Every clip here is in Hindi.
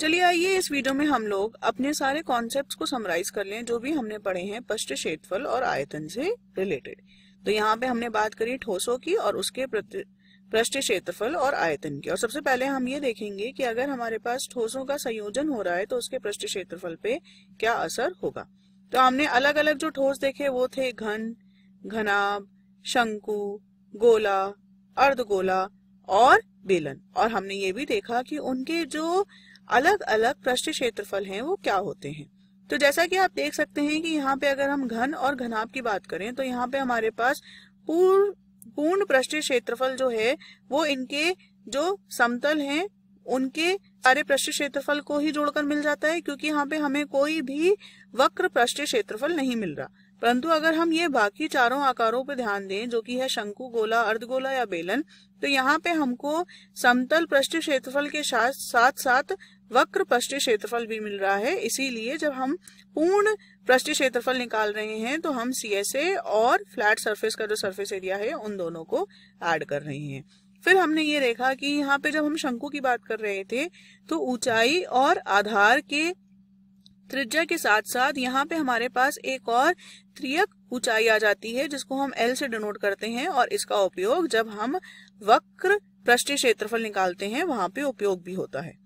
चलिए आइए इस वीडियो में हम लोग अपने सारे कॉन्सेप्ट्स को समराइज कर लें जो भी हमने पढ़े हैं पृष्ठ क्षेत्रफल और आयतन से रिलेटेड तो यहाँ पे हमने बात करी ठोसों की और उसके पृष्ठ क्षेत्रफल और आयतन की और सबसे पहले हम ये देखेंगे कि अगर हमारे पास ठोसों का संयोजन हो रहा है तो उसके पृष्ठ क्षेत्रफल पे क्या असर होगा तो हमने अलग अलग जो ठोस देखे वो थे घन घनाभ शंकु गोला अर्धगोला और बेलन और हमने ये भी देखा कि उनके जो अलग अलग पृष्ठ क्षेत्रफल हैं वो क्या होते हैं तो जैसा कि आप देख सकते हैं कि यहाँ पे अगर हम घन और घनाभ की बात करें तो यहाँ पे हमारे पास पूर्ण पूर्ण पृष्ठ क्षेत्रफल जो है वो इनके जो समतल हैं उनके सारे पृष्ठ क्षेत्रफल को ही जोड़कर मिल जाता है क्योंकि यहाँ पे हमें कोई भी वक्र पृष्ठ क्षेत्रफल नहीं मिल रहा परंतु अगर हम ये बाकी चारों आकारों पर ध्यान दें जो कि है शंकु गोला अर्धगोला या बेलन तो यहाँ पे हमको समतल पृष्ठ क्षेत्रफल के साथ साथ वक्र पृष्ठ क्षेत्रफल भी मिल रहा है इसीलिए जब हम पूर्ण पृष्ठ क्षेत्रफल निकाल रहे हैं तो हम सी और फ्लैट सरफेस का जो सरफेस एरिया है उन दोनों को ऐड कर रहे हैं फिर हमने ये देखा कि यहाँ पे जब हम शंकु की बात कर रहे थे तो ऊंचाई और आधार के त्रिज्या के साथ साथ यहाँ पे हमारे पास एक और त्रियक ऊंचाई आ जाती है जिसको हम एल से डिनोट करते हैं और इसका उपयोग जब हम वक्र पृष्ठीय क्षेत्रफल निकालते हैं वहां पे उपयोग भी होता है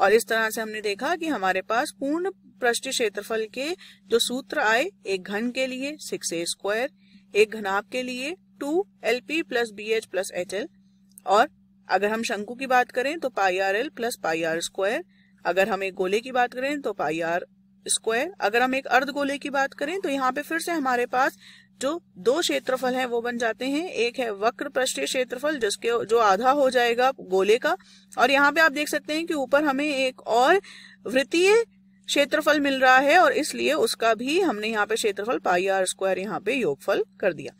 और इस तरह से हमने देखा कि हमारे पास पूर्ण पृष्ठ क्षेत्रफल के जो सूत्र आए एक घन के लिए सिक्स ए स्क्वायर एक घनाभ के लिए two L P plus B H plus H L और अगर हम शंकु की बात करें तो pi R L plus pi R square अगर हम एक गोले की बात करें तो पाई आर स्क्वायर अगर हम एक अर्ध गोले की बात करें तो यहाँ पे फिर से हमारे पास जो तो दो क्षेत्रफल हैं वो बन जाते हैं एक है वक्र पृष्ठीय क्षेत्रफल जिसके जो आधा हो जाएगा गोले का और यहाँ पे आप देख सकते हैं कि ऊपर हमें एक और वृत्तीय क्षेत्रफल मिल रहा है और इसलिए उसका भी हमने यहाँ पे क्षेत्रफल पाई आर स्क्वायर यहाँ पे योगफल कर दिया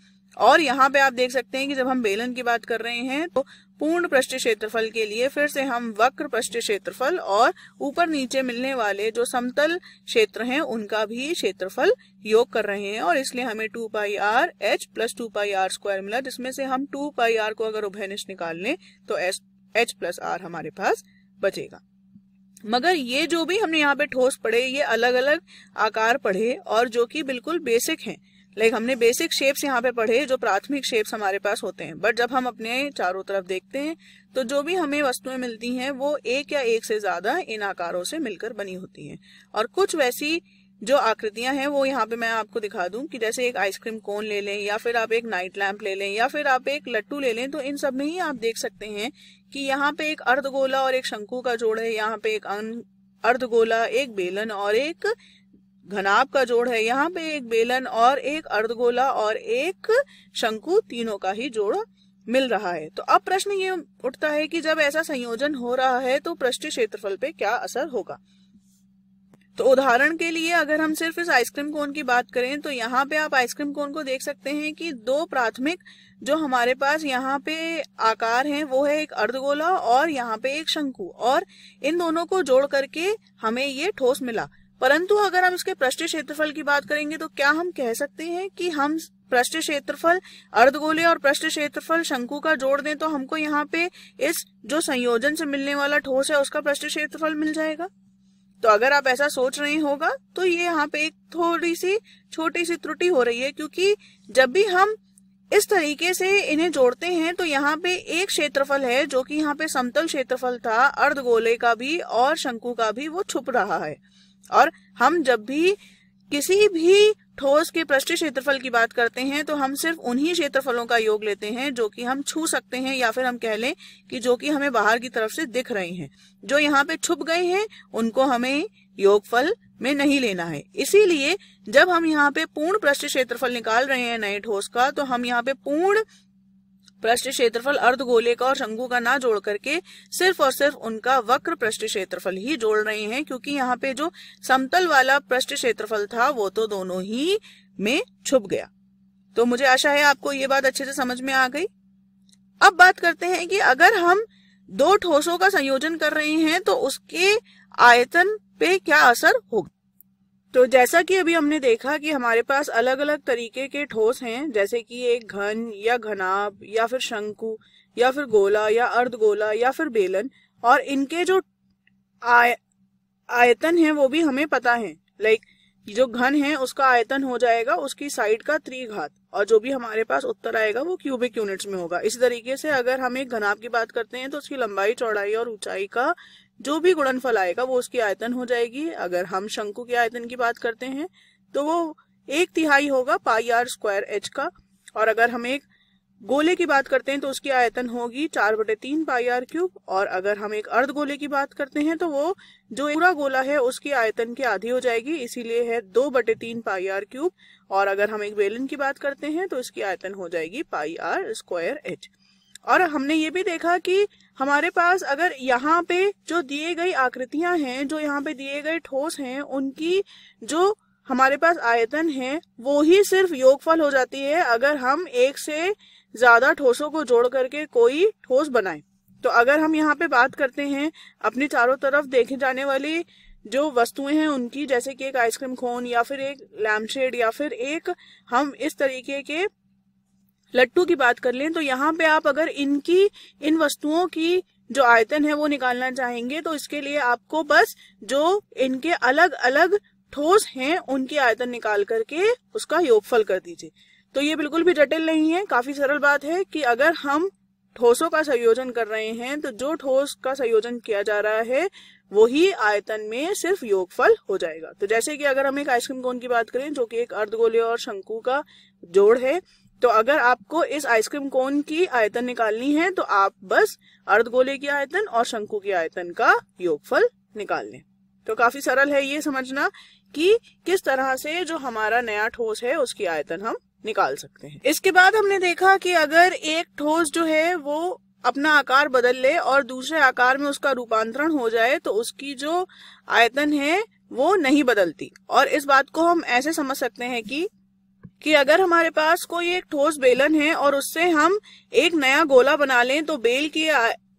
और यहाँ पे आप देख सकते हैं कि जब हम बेलन की बात कर रहे हैं तो पूर्ण पृष्ठ क्षेत्रफल के लिए फिर से हम वक्र पृष्ठ क्षेत्रफल और ऊपर नीचे मिलने वाले जो समतल क्षेत्र हैं उनका भी क्षेत्रफल योग कर रहे हैं और इसलिए हमें two pi R H plus two pi R square मिला जिसमें से हम टू पाई आर को अगर उभयनिष्ठ निकाल लें तो एच एच प्लस आर हमारे पास बचेगा मगर ये जो भी हमने यहाँ पे ठोस पढ़े ये अलग अलग आकार पढ़े और जो कि बिल्कुल बेसिक हैं लाइक हमने बेसिक शेप्स यहाँ पे पढ़े जो प्राथमिक शेप्स हमारे पास होते हैं बट जब हम अपने चारों तरफ देखते हैं तो जो भी हमें वस्तुएं मिलती हैं वो एक या एक से ज्यादा इन आकारों से मिलकर बनी होती हैं और कुछ वैसी जो आकृतियां हैं वो यहाँ पे मैं आपको दिखा दूं कि जैसे एक आइसक्रीम कोन ले लें या फिर आप एक नाइट लैम्प ले लें या फिर आप एक लट्टू ले लें तो इन सब में ही आप देख सकते हैं कि यहाँ पे एक अर्धगोला और एक शंकु का जोड़ है यहाँ पे एक अर्धगोला एक बेलन और एक घनाब का जोड़ है यहाँ पे एक बेलन और एक अर्धगोला और एक शंकु तीनों का ही जोड़ मिल रहा है तो अब प्रश्न ये उठता है कि जब ऐसा संयोजन हो रहा है तो पृष्ठ क्षेत्रफल पे क्या असर होगा तो उदाहरण के लिए अगर हम सिर्फ इस आइसक्रीम कोन की बात करें तो यहाँ पे आप आइसक्रीम कोन को देख सकते हैं कि दो प्राथमिक जो हमारे पास यहाँ पे आकार हैं वो है एक अर्धगोला और यहाँ पे एक शंकु और इन दोनों को जोड़ करके हमें ये ठोस मिला परंतु अगर हम इसके पृष्ठ क्षेत्रफल की बात करेंगे तो क्या हम कह सकते हैं कि हम पृष्ठ क्षेत्रफल अर्धगोले और पृष्ठ क्षेत्रफल शंकु का जोड़ दें तो हमको यहाँ पे इस जो संयोजन से मिलने वाला ठोस है उसका पृष्ठ क्षेत्रफल मिल जाएगा तो अगर आप ऐसा सोच रहे होगा तो ये यहाँ पे एक थोड़ी सी छोटी सी त्रुटि हो रही है क्योंकि जब भी हम इस तरीके से इन्हें जोड़ते हैं तो यहाँ पे एक क्षेत्रफल है जो कि यहाँ पे समतल क्षेत्रफल था अर्धगोले का भी और शंकु का भी वो छुप रहा है और हम जब भी किसी भी ठोस के पृष्ठ क्षेत्रफल की बात करते हैं तो हम सिर्फ उन्हीं क्षेत्रफलों का योग लेते हैं जो कि हम छू सकते हैं या फिर हम कह लें कि जो कि हमें बाहर की तरफ से दिख रहे हैं जो यहाँ पे छुप गए हैं उनको हमें योगफल में नहीं लेना है इसीलिए जब हम यहाँ पे पूर्ण पृष्ठ क्षेत्रफल निकाल रहे हैं नए ठोस का तो हम यहाँ पे पूर्ण पृष्ठ क्षेत्रफल अर्ध गोले का और शंकु का ना जोड़ करके सिर्फ और सिर्फ उनका वक्र पृष्ठ क्षेत्रफल ही जोड़ रहे हैं क्योंकि यहाँ पे जो समतल वाला पृष्ठ क्षेत्रफल था वो तो दोनों ही में छुप गया तो मुझे आशा है आपको ये बात अच्छे से समझ में आ गई अब बात करते हैं कि अगर हम दो ठोसों का संयोजन कर रहे हैं तो उसके आयतन पे क्या असर होगा तो जैसा कि अभी हमने देखा कि हमारे पास अलग अलग तरीके के ठोस हैं जैसे कि एक घन या घनाभ या फिर शंकु या फिर गोला या अर्धगोला या फिर बेलन और इनके जो आय आयतन है वो भी हमें पता है लाइक जो घन है उसका आयतन हो जाएगा उसकी साइड का त्रिघात और जो भी हमारे पास उत्तर आएगा वो क्यूबिक यूनिट्स में होगा इसी तरीके से अगर हम एक घनाब की बात करते हैं तो उसकी लंबाई चौड़ाई और ऊंचाई का जो भी गुणनफल आएगा वो उसकी आयतन हो जाएगी अगर हम शंकु की आयतन की बात करते हैं तो वो एक तिहाई होगा पाई आर स्क्वायर एच का और अगर हम एक गोले की बात करते हैं तो उसकी आयतन होगी चार बटे तीन पाई आर क्यूब और अगर हम एक अर्ध गोले की बात करते हैं तो वो जो पूरा गोला है उसकी आयतन की आधी हो जाएगी इसीलिए है दो बटे तीन पाई आर क्यूब और अगर हम एक बेलन की बात करते हैं तो इसकी आयतन हो जाएगी पाई आर स्क्वायर एच और हमने ये भी देखा कि हमारे पास अगर यहाँ पे जो दिए गई आकृतियां हैं जो यहाँ पे दिए गए ठोस हैं उनकी जो हमारे पास आयतन है वो ही सिर्फ योगफल हो जाती है अगर हम एक से ज्यादा ठोसों को जोड़ करके कोई ठोस बनाए तो अगर हम यहाँ पे बात करते हैं अपनी चारों तरफ देखे जाने वाली जो वस्तुएं हैं उनकी जैसे कि एक आइसक्रीम खोन या फिर एक लैम्प शेड या फिर एक हम इस तरीके के लट्टू की बात कर लें तो यहाँ पे आप अगर इनकी इन वस्तुओं की जो आयतन है वो निकालना चाहेंगे तो इसके लिए आपको बस जो इनके अलग अलग ठोस हैं उनकी आयतन निकाल करके उसका योगफल कर दीजिए तो ये बिल्कुल भी जटिल नहीं है काफी सरल बात है कि अगर हम ठोसों का संयोजन कर रहे हैं तो जो ठोस का संयोजन किया जा रहा है वही आयतन में सिर्फ योगफल हो जाएगा तो जैसे कि अगर हम एक आइसक्रीम कोन की बात करें जो कि एक अर्धगोले और शंकु का जोड़ है तो अगर आपको इस आइसक्रीम कोन की आयतन निकालनी है तो आप बस अर्धगोले की आयतन और शंकु की आयतन का योगफल निकाल लें तो काफी सरल है ये समझना कि किस तरह से जो हमारा नया ठोस है उसकी आयतन हम निकाल सकते हैं इसके बाद हमने देखा कि अगर एक ठोस जो है वो अपना आकार बदल ले और दूसरे आकार में उसका रूपांतरण हो जाए तो उसकी जो आयतन है वो नहीं बदलती और इस बात को हम ऐसे समझ सकते हैं कि कि अगर हमारे पास कोई एक ठोस बेलन है और उससे हम एक नया गोला बना लें तो बेल की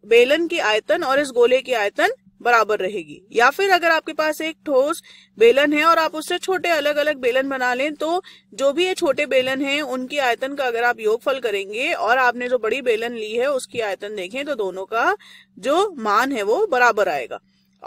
बेलन की आयतन और इस गोले की आयतन बराबर रहेगी या फिर अगर आपके पास एक ठोस बेलन है और आप उससे छोटे अलग अलग बेलन बना लें तो जो भी ये छोटे बेलन हैं उनकी आयतन का अगर आप योगफल करेंगे और आपने जो बड़ी बेलन ली है उसकी आयतन देखें तो दोनों का जो मान है वो बराबर आएगा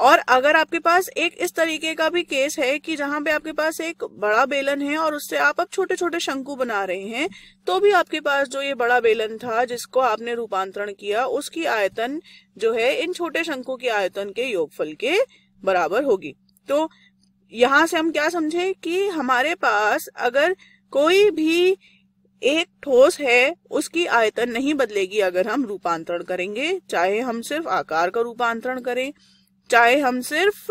और अगर आपके पास एक इस तरीके का भी केस है कि जहां पे आपके पास एक बड़ा बेलन है और उससे आप अब छोटे छोटे शंकु बना रहे हैं तो भी आपके पास जो ये बड़ा बेलन था जिसको आपने रूपांतरण किया उसकी आयतन जो है इन छोटे शंकु की आयतन के योगफल के बराबर होगी तो यहां से हम क्या समझे कि हमारे पास अगर कोई भी एक ठोस है उसकी आयतन नहीं बदलेगी अगर हम रूपांतरण करेंगे चाहे हम सिर्फ आकार का रूपांतरण करें चाहे हम सिर्फ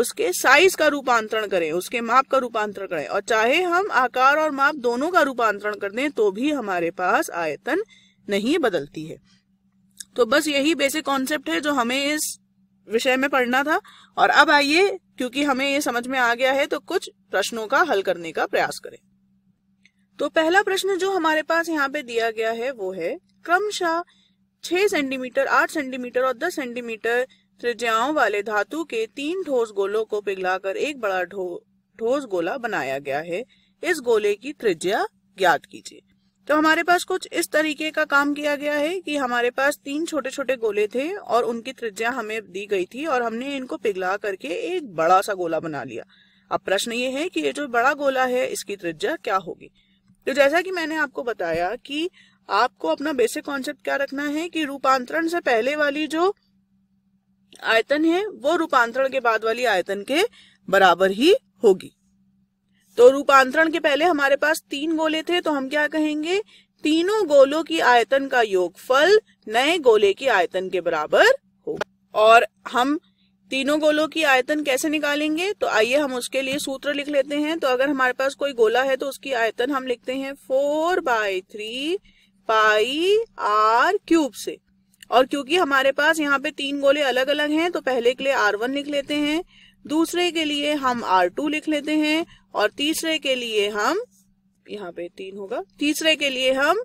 उसके साइज का रूपांतरण करें उसके माप का रूपांतरण करें और चाहे हम आकार और माप दोनों का रूपांतरण कर दें तो भी हमारे पास आयतन नहीं बदलती है तो बस यही बेसिक कॉन्सेप्ट है जो हमें इस विषय में पढ़ना था और अब आइए क्योंकि हमें ये समझ में आ गया है तो कुछ प्रश्नों का हल करने का प्रयास करें तो पहला प्रश्न जो हमारे पास यहाँ पे दिया गया है वो है क्रमशः छह सेंटीमीटर आठ सेंटीमीटर और दस सेंटीमीटर त्रिज्याओं वाले धातु के तीन ठोस गोलों को पिघलाकर एक बड़ा ठोस गोला बनाया गया है इस गोले की त्रिज्या ज्ञात कीजिए तो हमारे पास कुछ इस तरीके का काम किया गया है कि हमारे पास तीन छोटे छोटे गोले थे और उनकी त्रिज्या हमें दी गई थी और हमने इनको पिघला करके एक बड़ा सा गोला बना लिया अब प्रश्न ये है कि ये जो बड़ा गोला है इसकी त्रिज्या क्या होगी तो जैसा कि मैंने आपको बताया कि आपको अपना बेसिक कॉन्सेप्ट क्या रखना है कि रूपांतरण से पहले वाली जो आयतन है वो रूपांतरण के बाद वाली आयतन के बराबर ही होगी तो रूपांतरण के पहले हमारे पास तीन गोले थे तो हम क्या कहेंगे तीनों गोलों की आयतन का योगफल नए गोले की आयतन के बराबर होगा और हम तीनों गोलों की आयतन कैसे निकालेंगे तो आइए हम उसके लिए सूत्र लिख लेते हैं तो अगर हमारे पास कोई गोला है तो उसकी आयतन हम लिखते हैं four by three pi R cube से और क्योंकि हमारे पास यहाँ पे तीन गोले अलग अलग हैं तो पहले के लिए आर वन लिख लेते हैं दूसरे के लिए हम आर टू लिख लेते हैं और तीसरे के लिए हम यहाँ पे तीन होगा तीसरे के लिए हम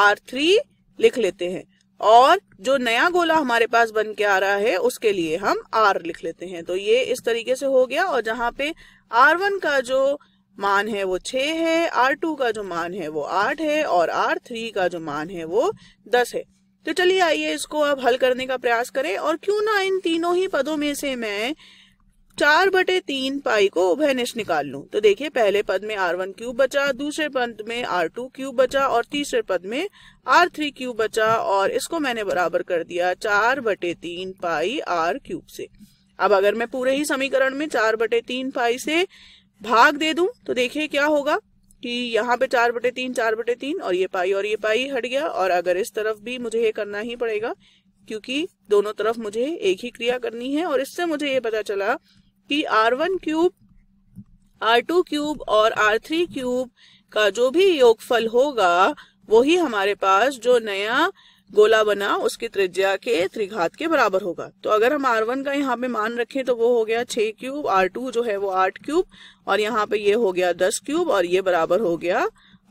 आर थ्री लिख लेते हैं और जो नया गोला हमारे पास बन के आ रहा है उसके लिए हम आर लिख लेते हैं तो ये इस तरीके से हो गया और जहाँ पे आर वन का जो मान है वो छह है आर टू का जो मान है वो आठ है और आर थ्री का जो मान है वो दस है तो चलिए आइए इसको अब हल करने का प्रयास करें और क्यों ना इन तीनों ही पदों में से मैं चार बटे तीन पाई को उभयनिष्ठ निकाल लूं तो देखिए पहले पद में आर वन क्यूब बचा दूसरे पद में आर टू क्यूब बचा और तीसरे पद में आर थ्री क्यूब बचा और इसको मैंने बराबर कर दिया चार बटे तीन पाई आर क्यूब से अब अगर मैं पूरे ही समीकरण में चार बटे तीन पाई से भाग दे दूं तो देखिए क्या होगा कि यहाँ पे चार बटे तीन चार बटे तीन और ये पाई और ये पाई हट गया और अगर इस तरफ भी मुझे ये करना ही पड़ेगा क्योंकि दोनों तरफ मुझे एक ही क्रिया करनी है और इससे मुझे ये पता चला कि R one cube R two cube और आर थ्री क्यूब का जो भी योगफल होगा वही हमारे पास जो नया गोला बना उसकी त्रिज्या के त्रिघात के बराबर होगा तो अगर हम आर वन का यहाँ पे मान रखें तो वो हो गया छह क्यूब आर टू जो है वो आठ क्यूब और यहाँ पे ये हो गया दस क्यूब और ये बराबर हो गया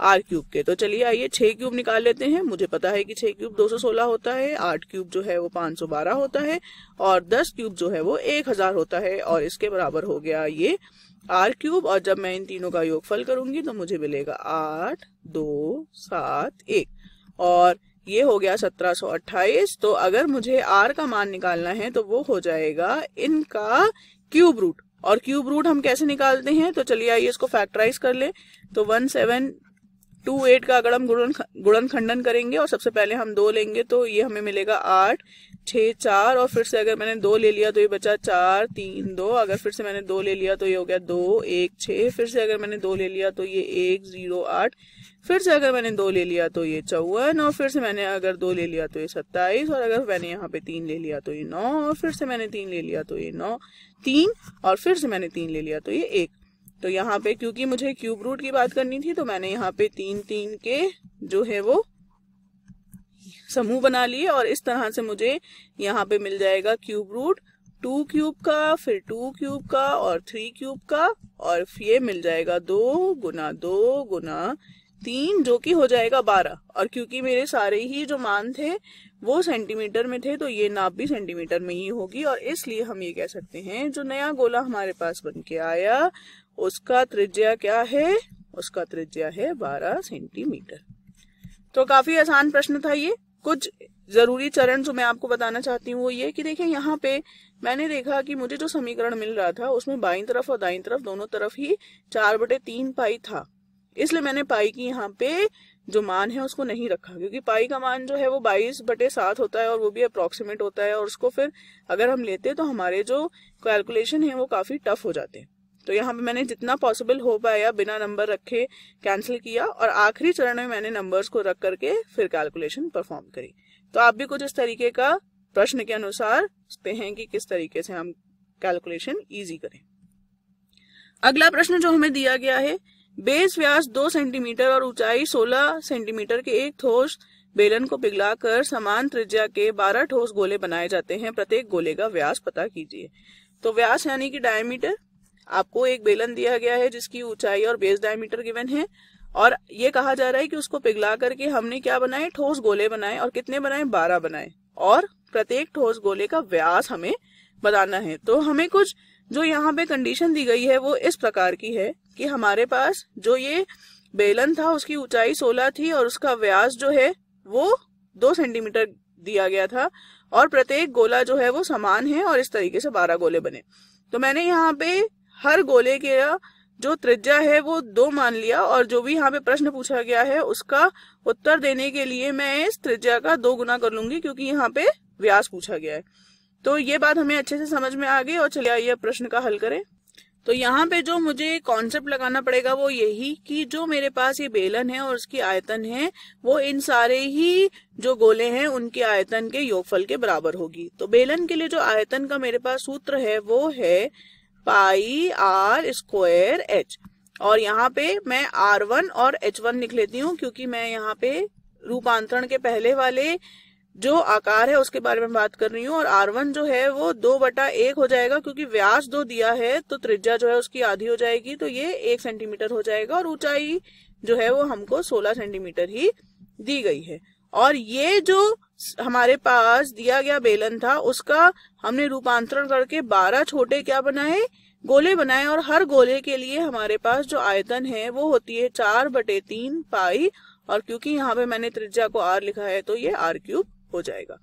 आर क्यूब के तो चलिए आइए छह क्यूब निकाल लेते हैं मुझे पता है कि छह क्यूब दो सौ सोलह होता है आठ क्यूब जो है वो पांच सौ बारह होता है और दस क्यूब जो है वो एक हजार होता है और इसके बराबर हो गया ये आर क्यूब और जब मैं इन तीनों का योगफल करूंगी तो मुझे मिलेगा आठ दो सात एक और ये हो गया 1728 तो अगर मुझे आर का मान निकालना है तो वो हो जाएगा इनका क्यूब रूट और क्यूब रूट हम कैसे निकालते हैं तो चलिए आइए इसको फैक्टराइज कर ले तो वन सेवन टू एट का अगर हम गुणन गुणन खंडन करेंगे और सबसे पहले हम दो लेंगे तो ये हमें मिलेगा आठ छः चार और फिर से अगर मैंने दो ले लिया तो ये बचा चार तीन दो अगर फिर से मैंने दो ले लिया तो ये हो गया दो एक छः फिर से अगर मैंने दो ले लिया तो ये एक ज़ीरो आठ फिर से अगर मैंने दो ले लिया तो ये चौवन और फिर से मैंने अगर दो ले लिया तो ये सत्ताईस और अगर मैंने यहाँ पे तीन ले लिया तो ये नौ और फिर से मैंने तीन ले लिया तो ये नौ तीन और फिर से मैंने तीन ले लिया तो ये एक तो यहाँ पे क्योंकि मुझे क्यूब रूट की बात करनी थी तो मैंने यहाँ पे तीन तीन के जो है वो समूह बना लिए और इस तरह से मुझे यहाँ पे मिल जाएगा क्यूब रूट टू क्यूब का फिर टू क्यूब का और थ्री क्यूब का और ये मिल जाएगा दो गुना दो गुना तीन जो कि हो जाएगा बारह और क्योंकि मेरे सारे ही जो मान थे वो सेंटीमीटर में थे तो ये नाप भी सेंटीमीटर में ही होगी और इसलिए हम ये कह सकते हैं जो नया गोला हमारे पास बन के आया उसका त्रिज्या क्या है उसका त्रिज्या है बारह सेंटीमीटर तो काफी आसान प्रश्न था ये कुछ जरूरी चरण जो मैं आपको बताना चाहती हूँ वो ये कि देखिए यहाँ पे मैंने देखा कि मुझे जो समीकरण मिल रहा था उसमें बाई तरफ और दाई तरफ दोनों तरफ ही चार बटे तीन पाई था इसलिए मैंने पाई की यहाँ पे जो मान है उसको नहीं रखा क्योंकि पाई का मान जो है वो बाईस बटे सात होता है और वो भी अप्रोक्सीमेट होता है और उसको फिर अगर हम लेते तो हमारे जो कैलकुलेशन है वो काफी टफ हो जाते हैं तो यहाँ पे मैंने जितना पॉसिबल हो पाया बिना नंबर रखे कैंसिल किया और आखिरी चरण में मैंने नंबर्स को रख करके फिर कैलकुलेशन परफॉर्म करी तो आप भी कुछ इस तरीके का प्रश्न के अनुसार सकते हैं कि किस तरीके से हम कैलकुलेशन इजी करें अगला प्रश्न जो हमें दिया गया है बेस व्यास दो सेंटीमीटर और ऊंचाई सोलह सेंटीमीटर के एक ठोस बेलन को पिघलाकर समान त्रिज्या के बारह ठोस गोले बनाए जाते हैं प्रत्येक गोले का व्यास पता कीजिए तो व्यास यानी कि डायमीटर आपको एक बेलन दिया गया है जिसकी ऊंचाई और बेस डायमीटर गिवन है और ये कहा जा रहा है कि उसको पिघला करके हमने क्या बनाए ठोस गोले बनाए और कितने बनाए बारह बनाए और प्रत्येक ठोस गोले का व्यास हमें बताना है तो हमें कुछ जो यहाँ पे कंडीशन दी गई है वो इस प्रकार की है कि हमारे पास जो ये बेलन था उसकी ऊंचाई 16 थी और उसका व्यास जो है वो दो सेंटीमीटर दिया गया था और प्रत्येक गोला जो है वो समान है और इस तरीके से बारह गोले बने तो मैंने यहाँ पे हर गोले के जो त्रिज्या है वो दो मान लिया और जो भी यहाँ पे प्रश्न पूछा गया है उसका उत्तर देने के लिए मैं इस त्रिज्या का दो गुना कर लूंगी क्योंकि यहाँ पे व्यास पूछा गया है तो ये बात हमें अच्छे से समझ में आ गई और चलिए आइए प्रश्न का हल करें तो यहाँ पे जो मुझे कॉन्सेप्ट लगाना पड़ेगा वो यही कि जो मेरे पास ये बेलन है और उसकी आयतन है वो इन सारे ही जो गोले हैं उनके आयतन के योगफल के बराबर होगी तो बेलन के लिए जो आयतन का मेरे पास सूत्र है वो है पाई आर स्क्वायर एच और यहाँ पे मैं आर वन और एच वन लिख लेती हूँ क्योंकि मैं यहाँ पे रूपांतरण के पहले वाले जो आकार है उसके बारे में बात कर रही हूँ और आर वन जो है वो दो बटा एक हो जाएगा क्योंकि व्यास दो दिया है तो त्रिज्या जो है उसकी आधी हो जाएगी तो ये एक सेंटीमीटर हो जाएगा और ऊंचाई जो है वो हमको सोलह सेंटीमीटर ही दी गई है और ये जो हमारे पास दिया गया बेलन था उसका हमने रूपांतरण करके बारह छोटे क्या बनाए गोले बनाए और हर गोले के लिए हमारे पास जो आयतन है वो होती है चार बटे तीन पाई और क्योंकि यहाँ पे मैंने त्रिज्या को आर लिखा है तो ये आर क्यूब हो जाएगा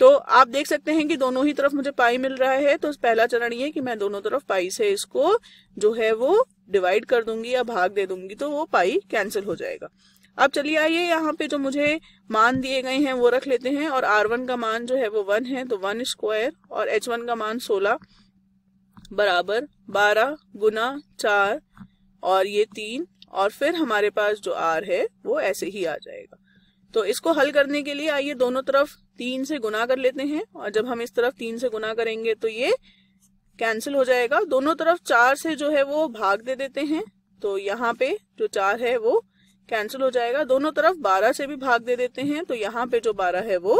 तो आप देख सकते हैं कि दोनों ही तरफ मुझे पाई मिल रहा है तो पहला चरण ये कि मैं दोनों तरफ पाई से इसको जो है वो डिवाइड कर दूंगी या भाग दे दूंगी तो वो पाई कैंसिल हो जाएगा अब चलिए आइए यहाँ पे जो मुझे मान दिए गए हैं वो रख लेते हैं और आर वन का मान जो है वो वन है तो वन स्क्वायर और एच वन का मान सोलह बराबर बारह गुना चार और ये तीन और फिर हमारे पास जो आर है वो ऐसे ही आ जाएगा तो इसको हल करने के लिए आइए दोनों तरफ तीन से गुना कर लेते हैं और जब हम इस तरफ तीन से गुना करेंगे तो ये कैंसिल हो जाएगा दोनों तरफ चार से जो है वो भाग दे देते हैं तो यहाँ पे जो चार है वो कैंसिल हो जाएगा दोनों तरफ 12 से भी भाग दे देते हैं तो यहाँ पे जो 12 है वो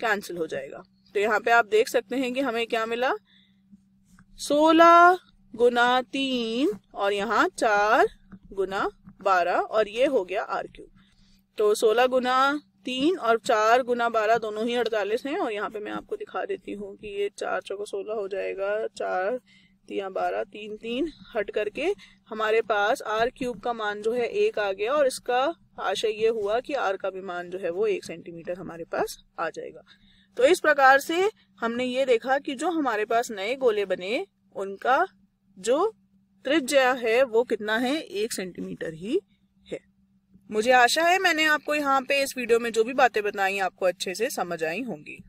कैंसिल हो जाएगा तो यहाँ पे आप देख सकते हैं कि हमें क्या मिला 16 गुना तीन और यहाँ चार गुना बारह और ये हो गया आर क्यू तो 16 गुना तीन और चार गुना बारह दोनों ही अड़तालीस हैं और यहाँ पे मैं आपको दिखा देती हूँ कि ये चार चौको सोलह हो जाएगा चार या बारह तीन तीन हट करके हमारे पास आर क्यूब का मान जो है एक आ गया और इसका आशय ये हुआ कि आर का भी मान जो है वो एक सेंटीमीटर हमारे पास आ जाएगा तो इस प्रकार से हमने ये देखा कि जो हमारे पास नए गोले बने उनका जो त्रिज्या है वो कितना है एक सेंटीमीटर ही है मुझे आशा है मैंने आपको यहाँ पे इस वीडियो में जो भी बातें बताई आपको अच्छे से समझ आई होंगी